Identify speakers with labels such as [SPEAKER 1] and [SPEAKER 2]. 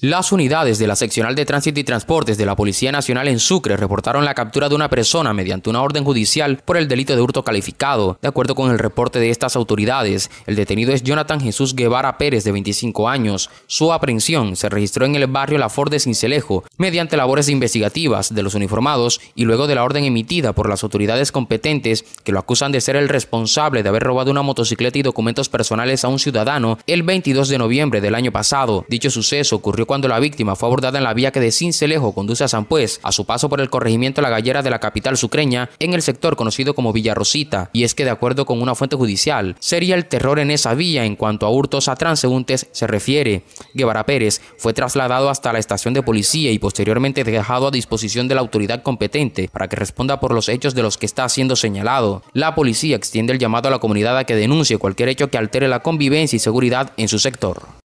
[SPEAKER 1] Las unidades de la Seccional de Tránsito y Transportes de la Policía Nacional en Sucre reportaron la captura de una persona mediante una orden judicial por el delito de hurto calificado. De acuerdo con el reporte de estas autoridades, el detenido es Jonathan Jesús Guevara Pérez, de 25 años. Su aprehensión se registró en el barrio La Ford de Cincelejo mediante labores investigativas de los uniformados y luego de la orden emitida por las autoridades competentes que lo acusan de ser el responsable de haber robado una motocicleta y documentos personales a un ciudadano el 22 de noviembre del año pasado. Dicho suceso ocurrió cuando la víctima fue abordada en la vía que de Cincelejo conduce a San Pues, a su paso por el corregimiento La Gallera de la capital sucreña, en el sector conocido como Villa Rosita, y es que de acuerdo con una fuente judicial, sería el terror en esa vía en cuanto a hurtos a transeúntes se refiere. Guevara Pérez fue trasladado hasta la estación de policía y posteriormente dejado a disposición de la autoridad competente para que responda por los hechos de los que está siendo señalado. La policía extiende el llamado a la comunidad a que denuncie cualquier hecho que altere la convivencia y seguridad en su sector.